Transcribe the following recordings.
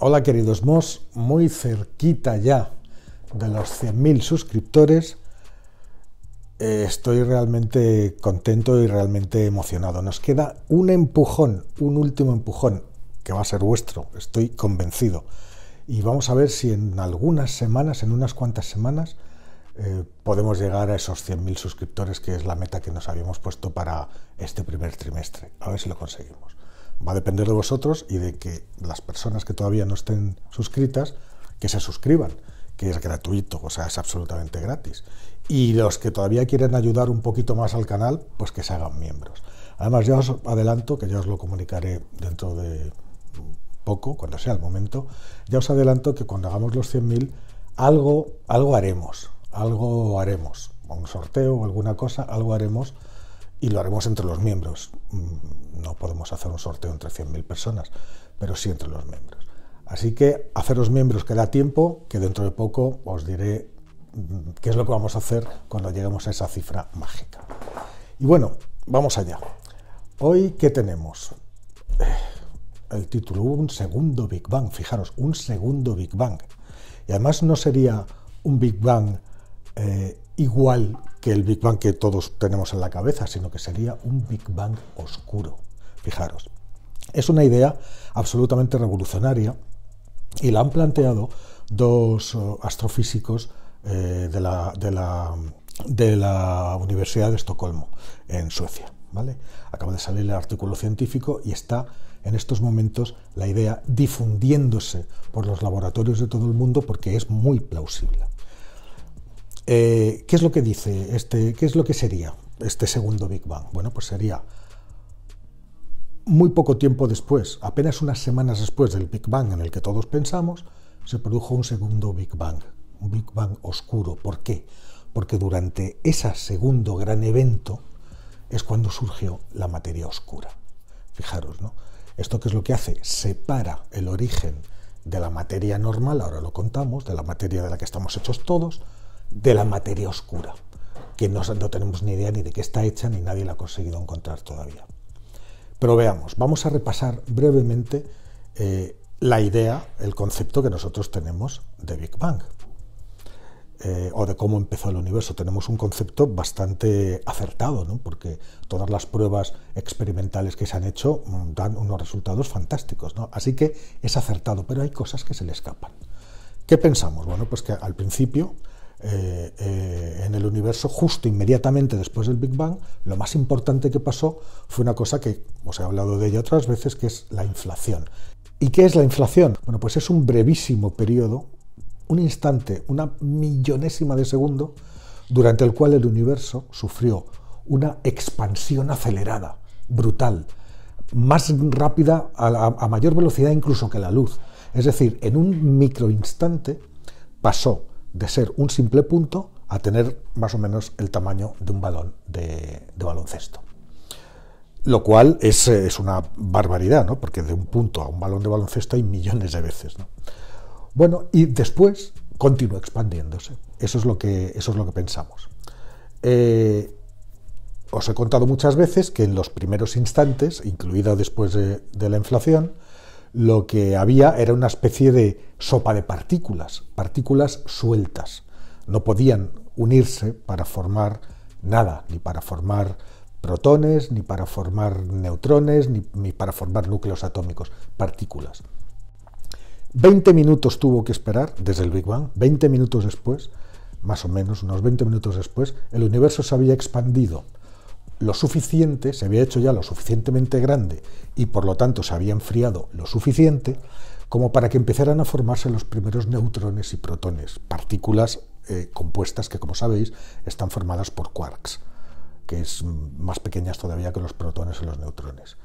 Hola queridos Moss, muy cerquita ya de los 100.000 suscriptores. Eh, estoy realmente contento y realmente emocionado. Nos queda un empujón, un último empujón, que va a ser vuestro, estoy convencido. Y vamos a ver si en algunas semanas, en unas cuantas semanas, eh, podemos llegar a esos 100.000 suscriptores, que es la meta que nos habíamos puesto para este primer trimestre. A ver si lo conseguimos va a depender de vosotros y de que las personas que todavía no estén suscritas, que se suscriban, que es gratuito, o sea, es absolutamente gratis. Y los que todavía quieren ayudar un poquito más al canal, pues que se hagan miembros. Además, ya os adelanto, que ya os lo comunicaré dentro de poco, cuando sea el momento, ya os adelanto que cuando hagamos los 100.000, algo, algo haremos, algo haremos, un sorteo o alguna cosa, algo haremos y lo haremos entre los miembros. Mm, no podemos hacer un sorteo entre 100.000 personas, pero sí entre los miembros. Así que haceros miembros que da tiempo, que dentro de poco os diré mm, qué es lo que vamos a hacer cuando lleguemos a esa cifra mágica. Y bueno, vamos allá. Hoy, ¿qué tenemos? Eh, el título, un segundo Big Bang, fijaros, un segundo Big Bang. Y además no sería un Big Bang eh, igual que el Big Bang que todos tenemos en la cabeza, sino que sería un Big Bang oscuro. Fijaros, es una idea absolutamente revolucionaria y la han planteado dos eh, astrofísicos eh, de, la, de, la, Universidad de Estocolmo, en Suecia. ¿vale? Acaba de salir el artículo científico y está en estos momentos la idea difundiéndose por los laboratorios de todo el mundo porque es muy plausible. Eh, ¿Qué es lo que dice este? ¿Qué es lo que sería este segundo Big Bang? Bueno, pues sería muy poco tiempo después, apenas unas semanas después del Big Bang en el que todos pensamos, se produjo un segundo Big Bang, un Big Bang oscuro. ¿Por qué? Porque durante ese segundo gran evento es cuando surgió la materia oscura. Fijaros, ¿no? Esto qué es lo que hace, separa el origen de la materia normal, ahora lo contamos, de la materia de la que estamos hechos todos, de la materia oscura, que no, no tenemos ni idea ni de qué está hecha ni nadie la ha conseguido encontrar todavía. Pero veamos, vamos a repasar brevemente eh, la idea, el concepto que nosotros tenemos de Big Bang. Eh, o de cómo empezó el universo. Tenemos un concepto bastante acertado, ¿no? porque todas las pruebas experimentales que se han hecho mm, dan unos resultados fantásticos. Así que es acertado, pero hay cosas que se le escapan. ¿Qué pensamos? Bueno, pues que al principio eh, eh, en el universo justo inmediatamente después del Big Bang, lo más importante que pasó fue una cosa que os he hablado de ella otras veces, que es la inflación. ¿Y qué es la inflación? Bueno, pues es un brevísimo periodo, un instante, una millonésima de segundo, durante el cual el universo sufrió una expansión acelerada, brutal, más rápida, a, a mayor velocidad incluso que la luz. Es decir, en un microinstante pasó de ser un simple punto a tener más o menos el tamaño de un balón de, baloncesto. Lo cual eh, es, una barbaridad, ¿no? porque de un punto a un balón de baloncesto hay millones de veces. Bueno, y después continúa expandiéndose. Eso es lo que, eso es lo que pensamos. Eh, os he contado muchas veces que en los primeros instantes, incluida después de la inflación, lo que había era una especie de sopa de partículas, partículas sueltas. No podían unirse para formar nada, ni para formar protones, ni para formar neutrones, ni, para formar núcleos atómicos, partículas. Veinte minutos tuvo que esperar desde el Big Bang, 20 minutos después, más o menos, unos 20 minutos después, el universo se había expandido lo suficiente, se había hecho ya lo suficientemente grande y por lo tanto se había enfriado lo suficiente como para que empezaran a formarse los primeros neutrones y protones, partículas eh, compuestas que, como sabéis, están formadas por quarks, que es más pequeñas todavía que los protones y los neutrones.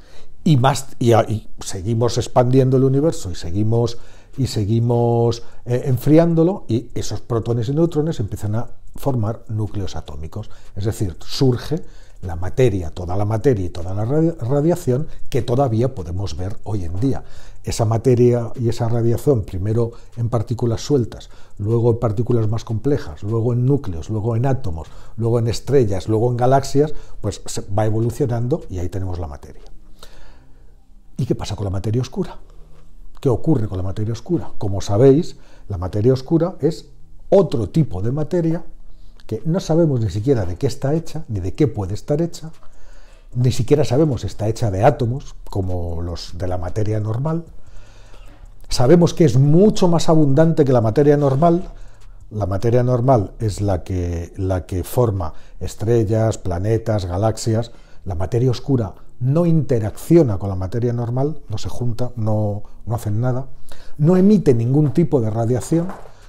Y, más, y, ah, seguimos expandiendo el universo y seguimos, y seguimos eh, enfriándolo y esos protones y neutrones empiezan a formar núcleos atómicos. Es decir, surge la materia, toda la materia y toda la radiación que todavía podemos ver hoy en día. Esa materia y esa radiación, primero en partículas sueltas, luego en partículas más complejas, luego en núcleos, luego en átomos, luego en estrellas, luego en galaxias, pues va evolucionando y ahí tenemos la materia. ¿Y qué pasa con la materia oscura? ¿Qué ocurre con la materia oscura? Como sabéis, la materia oscura es otro tipo de materia que no sabemos ni siquiera de qué está hecha, ni de qué puede estar hecha, ni siquiera sabemos si está hecha de átomos, como los de la materia normal. Sabemos que es mucho más abundante que la materia normal. La materia normal es la que, la que forma estrellas, planetas, galaxias. La materia oscura no interacciona con la materia normal, no se junta, no, no hacen nada. No emite ningún tipo de radiación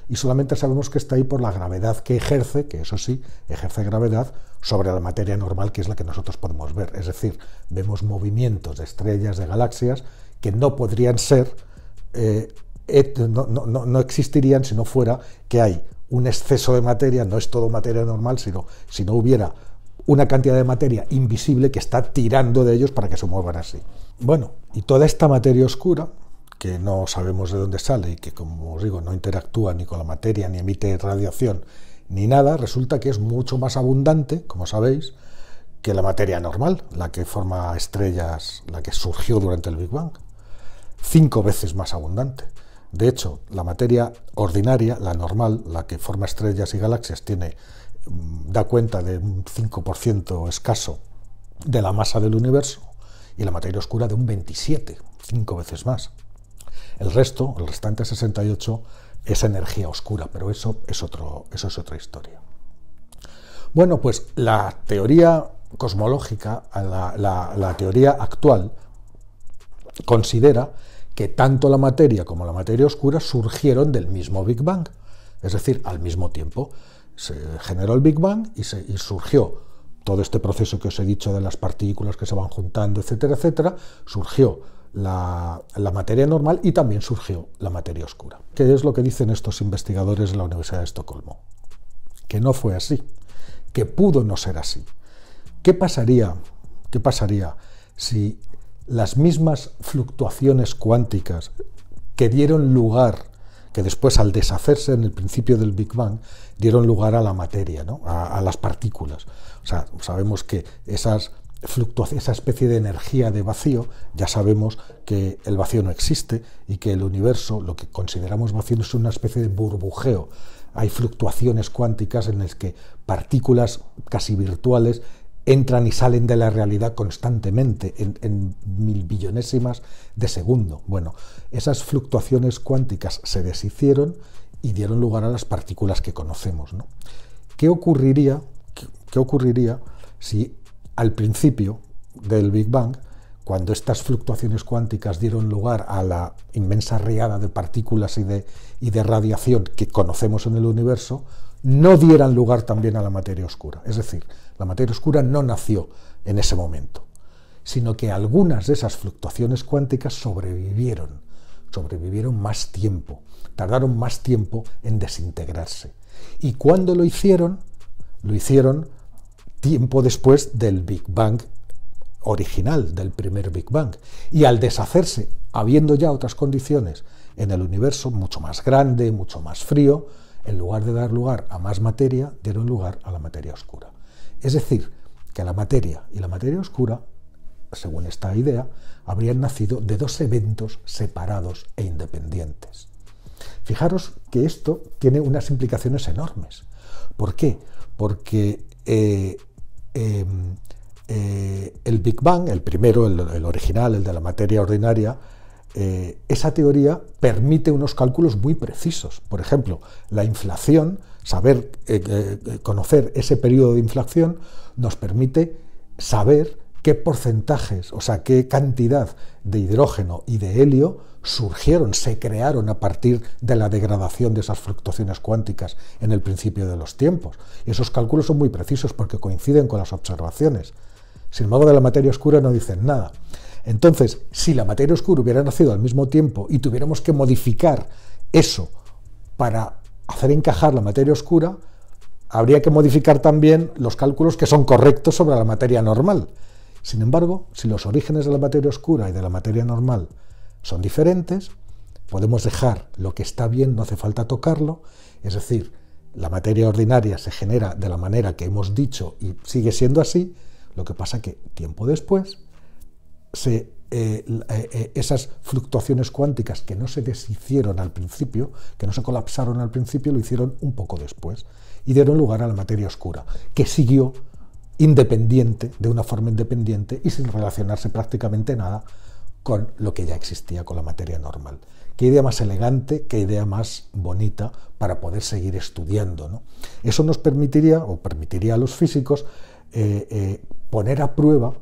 y solamente sabemos que está ahí por la gravedad que ejerce, que eso sí, ejerce gravedad sobre la materia normal que es la que nosotros podemos ver. Es decir, vemos movimientos de estrellas, de galaxias, que no podrían ser, eh, no, no existirían si no fuera que hay un exceso de materia, no es todo materia normal, sino si no hubiera una cantidad de materia invisible que está tirando de ellos para que se muevan así. Bueno, y toda esta materia oscura, que no sabemos de dónde sale y que, como os digo, no interactúa ni con la materia, ni emite radiación, ni nada, resulta que es mucho más abundante, como sabéis, que la materia normal, la que forma estrellas, la que surgió durante el Big Bang. Cinco veces más abundante. De hecho, la materia ordinaria, la normal, la que forma estrellas y galaxias, tiene, mm, da cuenta de un 5% escaso de la masa del universo y la materia oscura de un 27, cinco veces más. El resto, el restante 68, es energía oscura, pero eso es, otro, eso es otra historia. Bueno, pues la teoría cosmológica, la, la, teoría actual, considera que tanto la materia como la materia oscura surgieron del mismo Big Bang, es decir, al mismo tiempo. Se generó el Big Bang y, se, y surgió todo este proceso que os he dicho de las partículas que se van juntando, etcétera, etcétera, surgió la, materia normal y también surgió la materia oscura, que es lo que dicen estos investigadores de la Universidad de Estocolmo, que no fue así, que pudo no ser así. ¿Qué pasaría, qué pasaría si las mismas fluctuaciones cuánticas que dieron lugar, que después al deshacerse en el principio del Big Bang, dieron lugar a la materia, ¿no? a, a las partículas? O sea, sabemos que esas esa especie de energía de vacío, ya sabemos que el vacío no existe y que el universo, lo que consideramos vacío, es una especie de burbujeo. Hay fluctuaciones cuánticas en las que partículas casi virtuales entran y salen de la realidad constantemente, en, mil billonésimas de segundo. Bueno, esas fluctuaciones cuánticas se deshicieron y dieron lugar a las partículas que conocemos. ¿no? ¿Qué ocurriría? qué ocurriría si al principio del Big Bang, cuando estas fluctuaciones cuánticas dieron lugar a la inmensa riada de partículas y de, y de radiación que conocemos en el universo, no dieran lugar también a la materia oscura. Es decir, la materia oscura no nació en ese momento, sino que algunas de esas fluctuaciones cuánticas sobrevivieron, sobrevivieron más tiempo, tardaron más tiempo en desintegrarse. Y cuando lo hicieron, lo hicieron tiempo después del Big Bang original, del primer Big Bang. Y al deshacerse, habiendo ya otras condiciones en el universo, mucho más grande, mucho más frío, en lugar de dar lugar a más materia, dieron lugar a la materia oscura. Es decir, que la materia y la materia oscura, según esta idea, habrían nacido de dos eventos separados e independientes. Fijaros que esto tiene unas implicaciones enormes. ¿Por qué? Porque eh, Em, eh, el Big Bang, el primero, el, original, el de la materia ordinaria, eh, esa teoría permite unos cálculos muy precisos. Por ejemplo, la inflación, saber, eh, conocer ese periodo de inflación, nos permite saber qué porcentajes, o sea, qué cantidad de hidrógeno y de helio surgieron, se crearon a partir de la degradación de esas fluctuaciones cuánticas en el principio de los tiempos. Y esos cálculos son muy precisos porque coinciden con las observaciones. Sin embargo, de la materia oscura no dicen nada. Entonces, si la materia oscura hubiera nacido al mismo tiempo y tuviéramos que modificar eso para hacer encajar la materia oscura, habría que modificar también los cálculos que son correctos sobre la materia normal. Sin embargo, si los orígenes de la materia oscura y de la materia normal son diferentes, podemos dejar lo que está bien, no hace falta tocarlo, es decir, la materia ordinaria se genera de la manera que hemos dicho y sigue siendo así, lo que pasa que tiempo después eh, eh, eh, esas fluctuaciones cuánticas que no se deshicieron al principio, que no se colapsaron al principio, lo hicieron un poco después y dieron lugar a la materia oscura, que siguió independiente, de una forma independiente y sin relacionarse prácticamente nada con lo que ya existía, con la materia normal. Qué idea más elegante, qué idea más bonita para poder seguir estudiando. ¿no? Eso nos permitiría, o permitiría a los físicos, eh, eh, poner a prueba,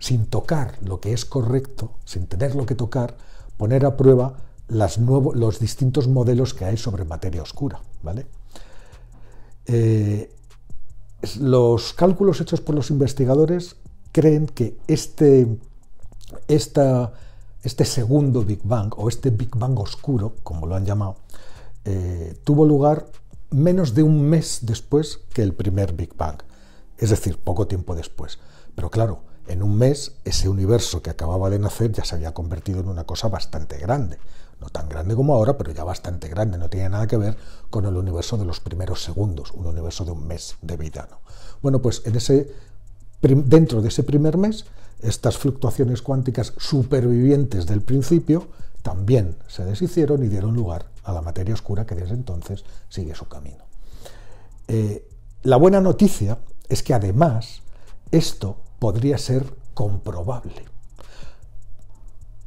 sin tocar lo que es correcto, sin tener lo que tocar, poner a prueba las los distintos modelos que hay sobre materia oscura. ¿vale? Eh, los cálculos hechos por los investigadores creen que este, este, segundo Big Bang, o este Big Bang oscuro, como lo han llamado, eh, tuvo lugar menos de un mes después que el primer Big Bang, es decir, poco tiempo después. Pero claro, en un mes ese universo que acababa de nacer ya se había convertido en una cosa bastante grande, no tan grande como ahora, pero ya bastante grande, no tiene nada que ver con el universo de los primeros segundos, un universo de un mes de vida. Bueno, pues en ese, dentro de ese primer mes, estas fluctuaciones cuánticas supervivientes del principio también se deshicieron y dieron lugar a la materia oscura que desde entonces sigue su camino. Eh, la buena noticia es que además esto podría ser comprobable.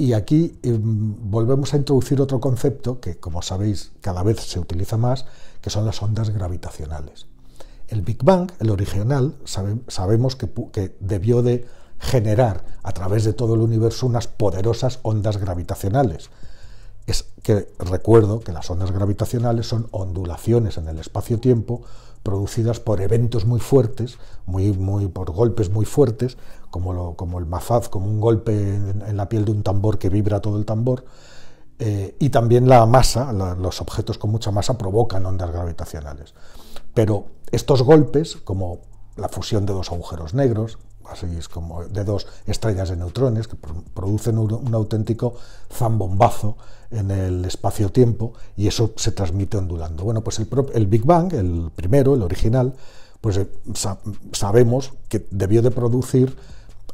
Y aquí em, volvemos a introducir otro concepto que, como sabéis, cada vez se utiliza más, que son las ondas gravitacionales. El Big Bang, el original, sabemos que, que debió de generar a través de todo el universo unas poderosas ondas gravitacionales. Es que recuerdo que las ondas gravitacionales son ondulaciones en el espacio-tiempo producidas por eventos muy fuertes, muy, muy, por golpes muy fuertes, como, como el mafaz, como un golpe en, la piel de un tambor que vibra todo el tambor, eh, y también la masa, los objetos con mucha masa provocan ondas gravitacionales. Pero estos golpes, como la fusión de dos agujeros negros, así es como de dos estrellas de neutrones que producen un, auténtico zambombazo en el espacio-tiempo y eso se transmite ondulando. Bueno, pues el, Big Bang, el primero, el original, pues eh, sabemos que debió de producir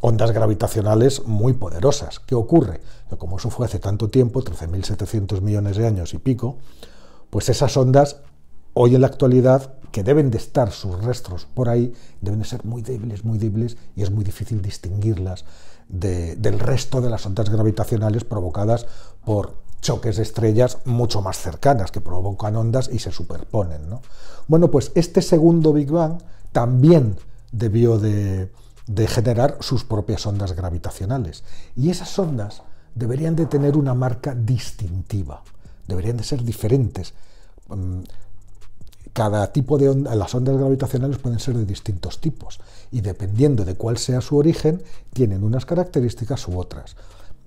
ondas gravitacionales muy poderosas. ¿Qué ocurre? como eso fue hace tanto tiempo, 13.700 millones de años y pico, pues esas ondas hoy en la actualidad que deben de estar sus restos por ahí, deben de ser muy débiles, muy débiles, y es muy difícil distinguirlas del resto de las ondas gravitacionales provocadas por choques de estrellas mucho más cercanas, que provocan ondas y se superponen. Bueno, pues este segundo Big Bang también debió de, de generar sus propias ondas gravitacionales. Y esas ondas deberían de tener una marca distintiva, deberían de ser diferentes mm, cada tipo de las ondas gravitacionales pueden ser de distintos tipos y dependiendo de cuál sea su origen, tienen unas características u otras.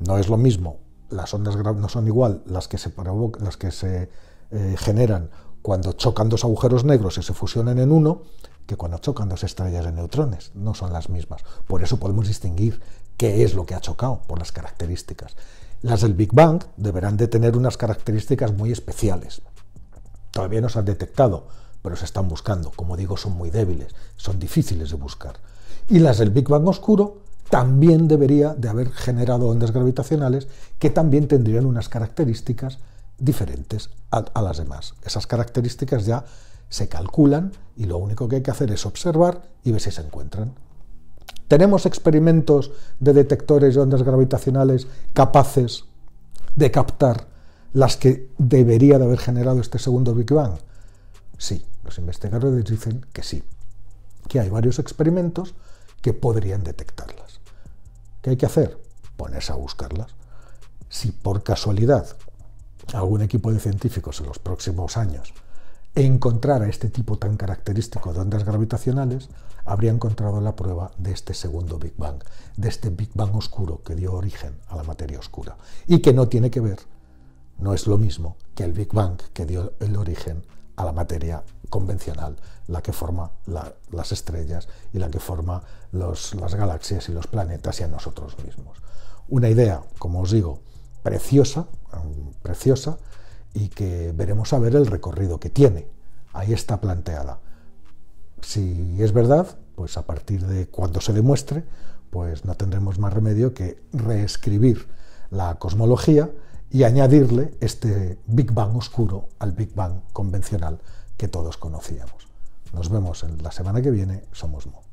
No es lo mismo, las ondas no son igual las que se, las que se eh, generan cuando chocan dos agujeros negros y se fusionan en uno que cuando chocan dos estrellas de neutrones. No son las mismas. Por eso podemos distinguir qué es lo que ha chocado por las características. Las del Big Bang deberán de tener unas características muy especiales Todavía no se han detectado, pero se están buscando. Como digo, son muy débiles, son difíciles de buscar. Y las del Big Bang oscuro también debería de haber generado ondas gravitacionales que también tendrían unas características diferentes a las demás. Esas características ya se calculan y lo único que hay que hacer es observar y ver si se encuentran. ¿Tenemos experimentos de detectores de ondas gravitacionales capaces de captar las que debería de haber generado este segundo Big Bang? Sí, los investigadores dicen que sí, que hay varios experimentos que podrían detectarlas. ¿Qué hay que hacer? Ponerse a buscarlas. Si por casualidad algún equipo de científicos en los próximos años encontrara este tipo tan característico de ondas gravitacionales, habría encontrado la prueba de este segundo Big Bang, de este Big Bang oscuro que dio origen a la materia oscura y que no tiene que ver no es lo mismo que el Big Bang que dio el origen a la materia convencional, la que forma las estrellas y la que forma las galaxias y los planetas y a nosotros mismos. Una idea, como os digo, preciosa, preciosa, y que veremos a ver el recorrido que tiene. Ahí está planteada. Si es verdad, pues a partir de cuando se demuestre, pues no tendremos más remedio que reescribir la cosmología y añadirle este Big Bang oscuro al Big Bang convencional que todos conocíamos. Nos vemos en la semana que viene, somos Mo.